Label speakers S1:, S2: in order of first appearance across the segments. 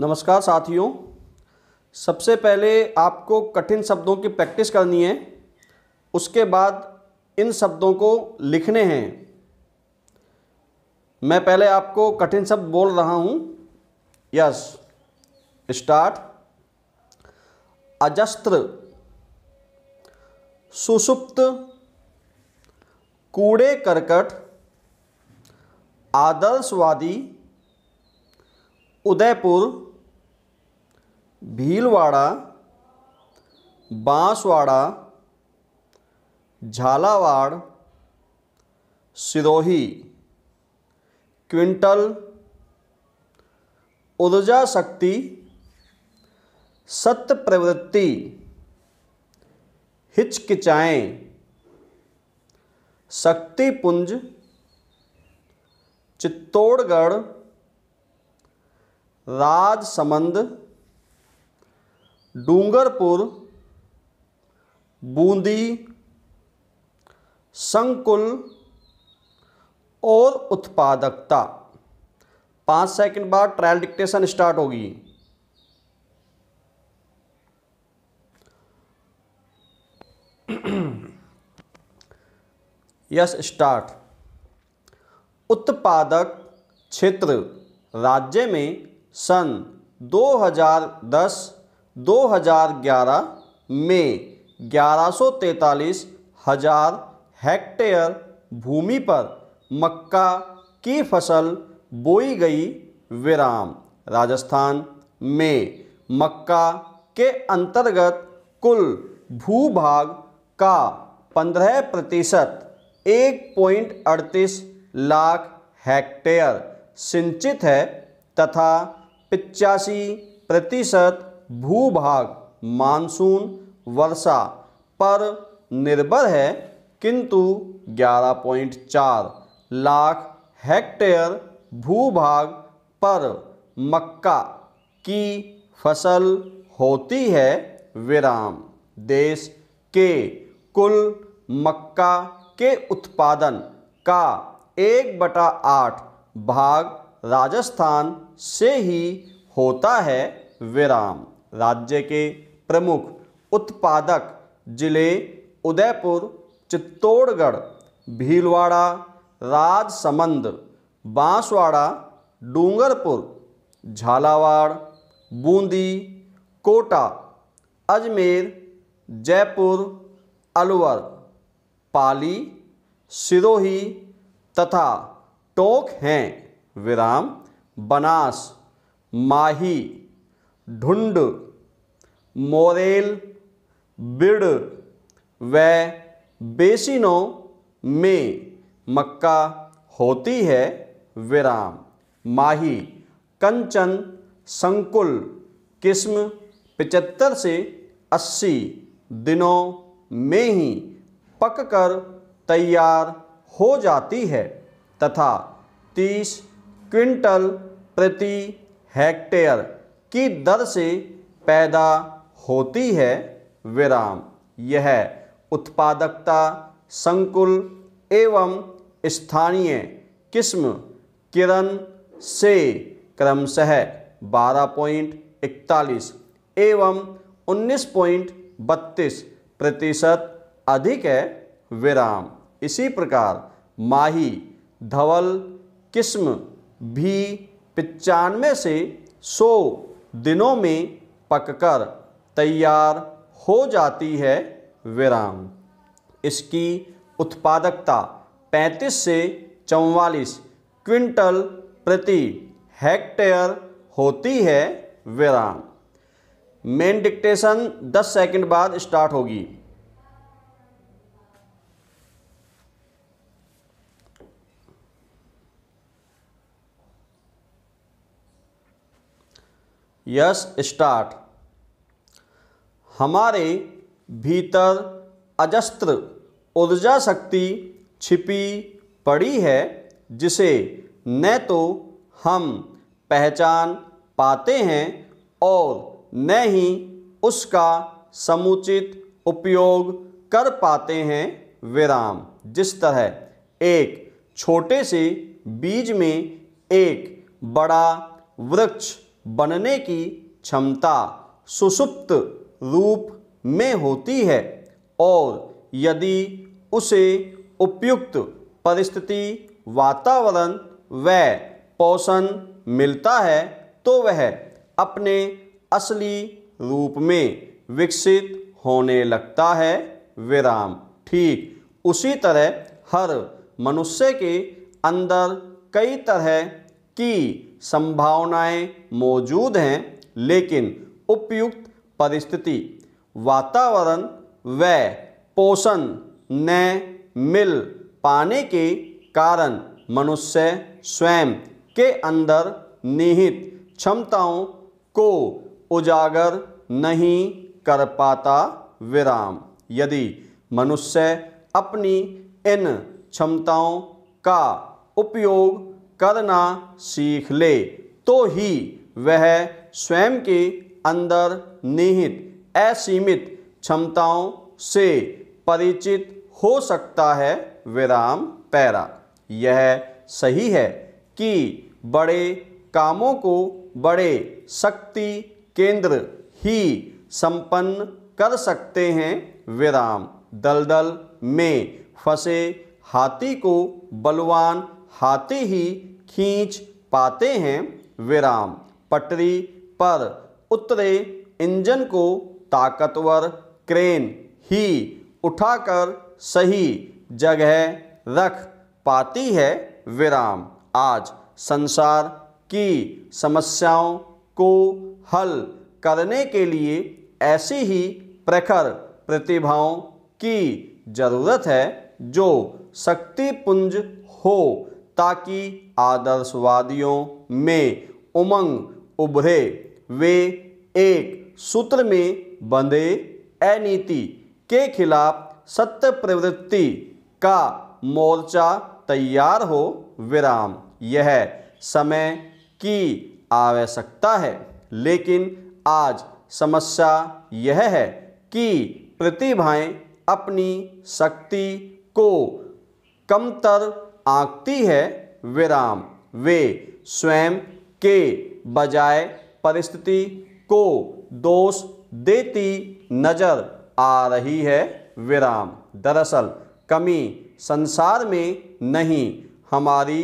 S1: नमस्कार साथियों सबसे पहले आपको कठिन शब्दों की प्रैक्टिस करनी है उसके बाद इन शब्दों को लिखने हैं मैं पहले आपको कठिन शब्द बोल रहा हूँ यस स्टार्ट अजस्त्र सुसुप्त कूड़े करकट आदर्शवादी उदयपुर भीलवाड़ा बांसवाड़ा झालावाड़ सिरोही क्विंटल ऊर्जा शक्ति सत्य प्रवृत्ति हिचकिचाएँ शक्तिपुंज चित्तौड़गढ़ राजसमंद डूंगरपुर बूंदी संकुल और उत्पादकता पाँच सेकंड बाद ट्रायल डिक्टेशन स्टार्ट होगी यस स्टार्ट उत्पादक क्षेत्र राज्य में सन 2010 2011 में ग्यारह हजार हेक्टेयर भूमि पर मक्का की फसल बोई गई विराम राजस्थान में मक्का के अंतर्गत कुल भूभाग का 15 प्रतिशत एक लाख हेक्टेयर सिंचित है तथा पिचासी प्रतिशत भूभाग मानसून वर्षा पर निर्भर है किंतु 11.4 लाख हेक्टेयर भूभाग पर मक्का की फसल होती है विराम देश के कुल मक्का के उत्पादन का एक बटा आठ भाग राजस्थान से ही होता है विराम राज्य के प्रमुख उत्पादक जिले उदयपुर चित्तौड़गढ़ भीलवाड़ा राजसमंद बांसवाड़ा डूंगरपुर झालावाड़ बूंदी कोटा अजमेर जयपुर अलवर पाली सिरोही तथा टोंक हैं विराम बनास माही ढुंड मोरेल बिड़ व बेसिनों में मक्का होती है विराम माही कंचन संकुल किस्म पिचत्तर से अस्सी दिनों में ही पककर तैयार हो जाती है तथा तीस क्विंटल प्रति हेक्टेयर की दर से पैदा होती है विराम यह उत्पादकता संकुल एवं स्थानीय किस्म किरण से क्रमशः 12.41 एवं 19.32 प्रतिशत अधिक है विराम इसी प्रकार माही धवल किस्म भी पचानवे से 100 दिनों में पककर तैयार हो जाती है विराम इसकी उत्पादकता 35 से 44 क्विंटल प्रति हेक्टेयर होती है विराम मेन डिक्टेशन 10 सेकंड बाद स्टार्ट होगी यस स्टार्ट हमारे भीतर अजस्त्र ऊर्जा शक्ति छिपी पड़ी है जिसे न तो हम पहचान पाते हैं और न ही उसका समुचित उपयोग कर पाते हैं विराम जिस तरह एक छोटे से बीज में एक बड़ा वृक्ष बनने की क्षमता सुसुप्त रूप में होती है और यदि उसे उपयुक्त परिस्थिति वातावरण व पोषण मिलता है तो वह अपने असली रूप में विकसित होने लगता है विराम ठीक उसी तरह हर मनुष्य के अंदर कई तरह की संभावनाएं मौजूद हैं लेकिन उपयुक्त परिस्थिति वातावरण व पोषण न मिल पाने के कारण मनुष्य स्वयं के अंदर निहित क्षमताओं को उजागर नहीं कर पाता विराम यदि मनुष्य अपनी इन क्षमताओं का उपयोग करना सीख ले तो ही वह स्वयं के अंदर निहित असीमित क्षमताओं से परिचित हो सकता है विराम पैरा यह सही है कि बड़े कामों को बड़े शक्ति केंद्र ही संपन्न कर सकते हैं विराम दलदल में फंसे हाथी को बलवान हाथी ही खींच पाते हैं विराम पटरी पर उतरे इंजन को ताकतवर क्रेन ही उठाकर सही जगह रख पाती है विराम आज संसार की समस्याओं को हल करने के लिए ऐसी ही प्रखर प्रतिभाओं की जरूरत है जो शक्तिपुंज हो ताकि आदर्शवादियों में उमंग उभरे वे एक सूत्र में बंधे अनीति के खिलाफ सत्य प्रवृत्ति का मोर्चा तैयार हो विराम यह समय की आवश्यकता है लेकिन आज समस्या यह है कि प्रतिभाएं अपनी शक्ति को कमतर आंकती है विराम वे स्वयं के बजाय परिस्थिति को दोष देती नजर आ रही है विराम दरअसल कमी संसार में नहीं हमारी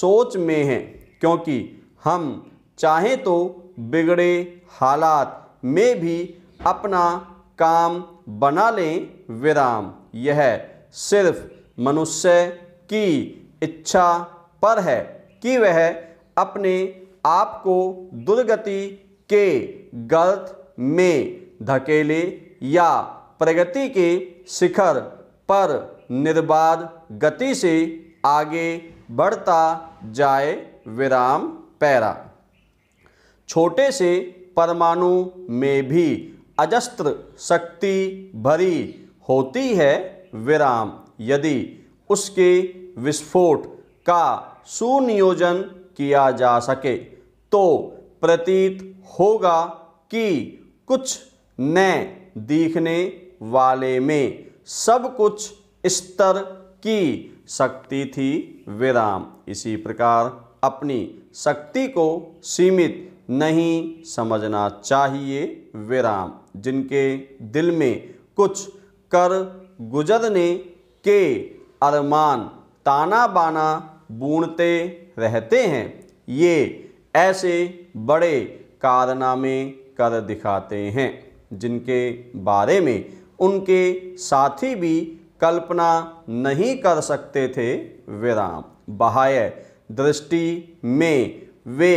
S1: सोच में है क्योंकि हम चाहें तो बिगड़े हालात में भी अपना काम बना लें विराम यह सिर्फ मनुष्य की इच्छा पर है कि वह अपने आप को दुर्गति के गलत में धकेले या प्रगति के शिखर पर निर्बाध गति से आगे बढ़ता जाए विराम पैरा छोटे से परमाणु में भी अजस्त्र शक्ति भरी होती है विराम यदि उसके विस्फोट का सुनियोजन किया जा सके तो प्रतीत होगा कि कुछ नए दिखने वाले में सब कुछ स्तर की शक्ति थी विराम इसी प्रकार अपनी शक्ति को सीमित नहीं समझना चाहिए विराम जिनके दिल में कुछ कर गुजरने के अरमान ताना बाना बूनते रहते हैं ये ऐसे बड़े कारनामे कर दिखाते हैं जिनके बारे में उनके साथी भी कल्पना नहीं कर सकते थे विराम बाह्य दृष्टि में वे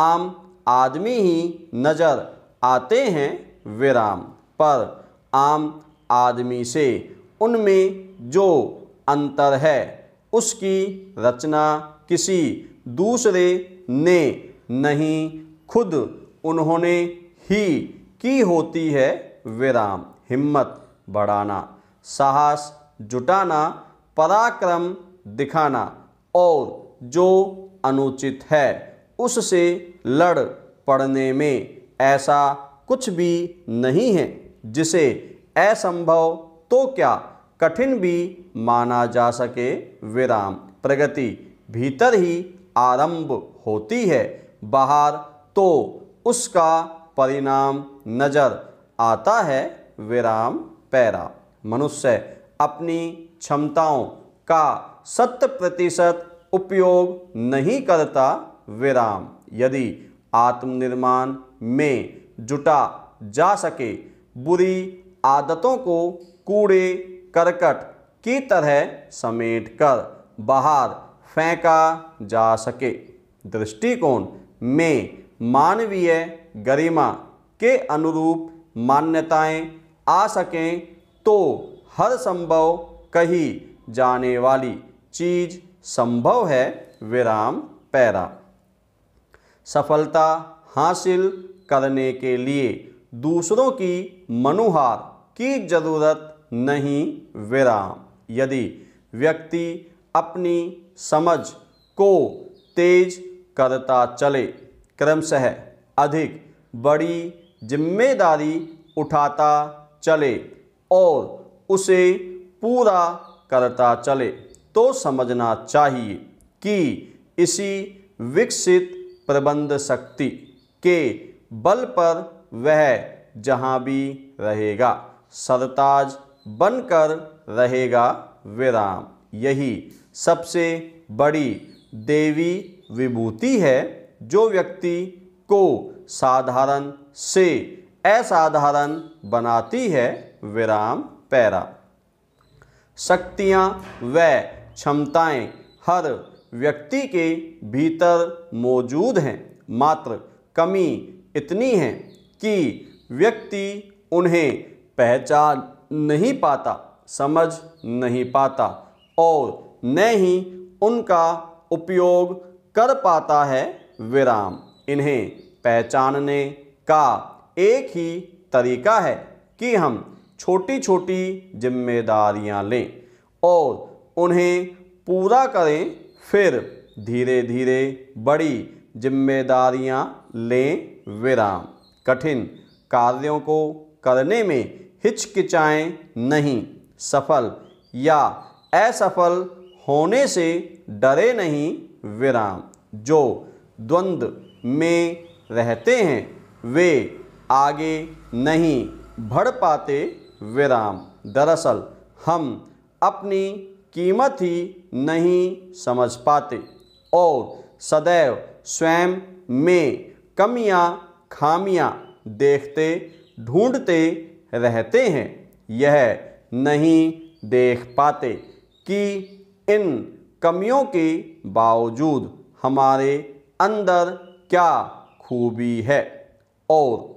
S1: आम आदमी ही नज़र आते हैं विराम पर आम आदमी से उनमें जो अंतर है उसकी रचना किसी दूसरे ने नहीं खुद उन्होंने ही की होती है विराम हिम्मत बढ़ाना साहस जुटाना पराक्रम दिखाना और जो अनुचित है उससे लड़ पड़ने में ऐसा कुछ भी नहीं है जिसे असंभव तो क्या कठिन भी माना जा सके विराम प्रगति भीतर ही आरंभ होती है बाहर तो उसका परिणाम नजर आता है विराम पैरा मनुष्य अपनी क्षमताओं का शत प्रतिशत उपयोग नहीं करता विराम यदि आत्मनिर्माण में जुटा जा सके बुरी आदतों को कूड़े करकट की तरह समेट कर बाहर फेंका जा सके दृष्टिकोण में मानवीय गरिमा के अनुरूप मान्यताएं आ सकें तो हर संभव कही जाने वाली चीज संभव है विराम पैरा सफलता हासिल करने के लिए दूसरों की मनुहार की ज़रूरत नहीं विराम यदि व्यक्ति अपनी समझ को तेज करता चले क्रमशः अधिक बड़ी जिम्मेदारी उठाता चले और उसे पूरा करता चले तो समझना चाहिए कि इसी विकसित प्रबंध शक्ति के बल पर वह जहाँ भी रहेगा सरताज बनकर रहेगा विराम यही सबसे बड़ी देवी विभूति है जो व्यक्ति को साधारण से असाधारण बनाती है विराम पैरा शक्तियाँ व क्षमताएँ हर व्यक्ति के भीतर मौजूद हैं मात्र कमी इतनी है कि व्यक्ति उन्हें पहचान नहीं पाता समझ नहीं पाता और न ही उनका उपयोग कर पाता है विराम इन्हें पहचानने का एक ही तरीका है कि हम छोटी छोटी जिम्मेदारियां लें और उन्हें पूरा करें फिर धीरे धीरे बड़ी जिम्मेदारियां लें विराम कठिन कार्यों को करने में हिचकिचाएं नहीं सफल या असफल होने से डरे नहीं विराम जो द्वंद्व में रहते हैं वे आगे नहीं बढ़ पाते विराम दरअसल हम अपनी कीमत ही नहीं समझ पाते और सदैव स्वयं में कमियां खामियां देखते ढूंढते रहते हैं यह नहीं देख पाते कि इन कमियों के बावजूद हमारे अंदर क्या खूबी है और